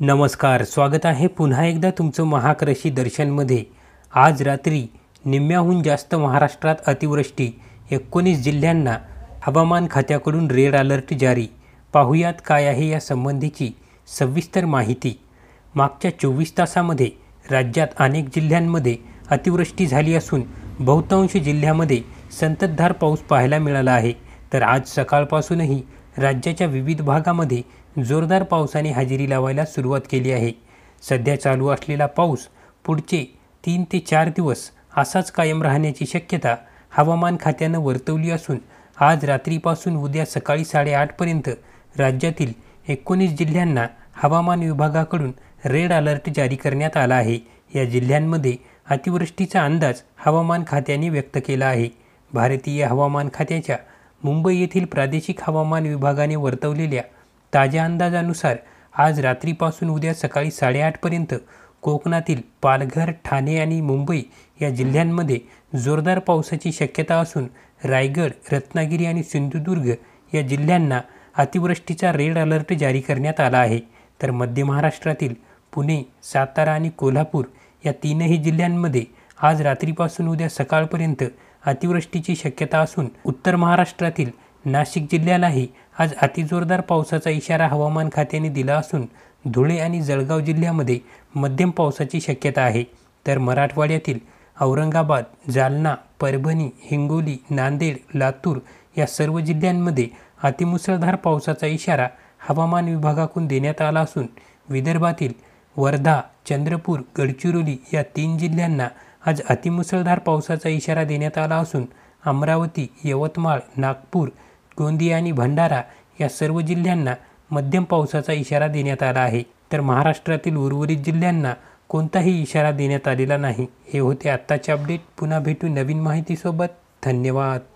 नमस्कार स्वागत आहे पुन्हा एकदा तुमचं महाकृषी दर्शनमध्ये आज रात्री निम्म्याहून जास्त महाराष्ट्रात अतिवृष्टी एकोणीस जिल्ह्यांना हवामान खात्याकडून रेड अलर्ट जारी पाहुयात काय आहे या संबंधीची सविस्तर माहिती मागच्या चोवीस तासामध्ये राज्यात अनेक जिल्ह्यांमध्ये अतिवृष्टी झाली असून बहुतांश जिल्ह्यामध्ये संततधार पाऊस पाहायला मिळाला आहे तर आज सकाळपासूनही राज्याच्या विविध भागामध्ये जोरदार पावसाने हजेरी लावायला सुरुवात केली आहे सध्या चालू असलेला पाऊस पुढचे तीन ते चार दिवस असाच कायम राहण्याची शक्यता हवामान खात्यानं वर्तवली असून आज रात्रीपासून उद्या सकाळी साडेआठपर्यंत राज्यातील एकोणीस जिल्ह्यांना हवामान विभागाकडून रेड अलर्ट जारी करण्यात आला आहे या जिल्ह्यांमध्ये अतिवृष्टीचा अंदाज हवामान खात्याने व्यक्त केला आहे भारतीय हवामान खात्याच्या मुंबई येथील प्रादेशिक हवामान विभागाने वर्तवलेल्या ताज्या अंदाजानुसार आज रात्रीपासून उद्या सकाळी साडेआठपर्यंत कोकणातील पालघर ठाणे आणि मुंबई या जिल्ह्यांमध्ये जोरदार पावसाची शक्यता असून रायगड रत्नागिरी आणि सिंधुदुर्ग या जिल्ह्यांना अतिवृष्टीचा रेड अलर्ट जारी करण्यात आला आहे तर मध्य महाराष्ट्रातील पुणे सातारा आणि कोल्हापूर या तीनही जिल्ह्यांमध्ये आज रात्रीपासून उद्या सकाळपर्यंत अतिवृष्टीची शक्यता असून उत्तर महाराष्ट्रातील नाशिक जिल्ह्यालाही आज अतिजोरदार पावसाचा इशारा हवामान खात्याने दिला असून धुळे आणि जळगाव जिल्ह्यामध्ये मध्यम पावसाची शक्यता आहे तर मराठवाड्यातील औरंगाबाद जालना परभणी हिंगोली नांदेड लातूर या सर्व जिल्ह्यांमध्ये अतिमुसळधार पावसाचा इशारा हवामान विभागाकडून देण्यात आला असून विदर्भातील वर्धा चंद्रपूर गडचिरोली या तीन जिल्ह्यांना आज अतिमुसळधार पावसाचा इशारा देण्यात आला असून अमरावती यवतमाळ नागपूर गोंदिया आणि भंडारा या सर्व जिल्ह्यांना मध्यम पावसाचा इशारा देण्यात आला आहे तर महाराष्ट्रातील उर्वरित जिल्ह्यांना कोणताही इशारा देण्यात आलेला नाही हे होते आत्ताचे अपडेट पुन्हा भेटू नवीन माहितीसोबत धन्यवाद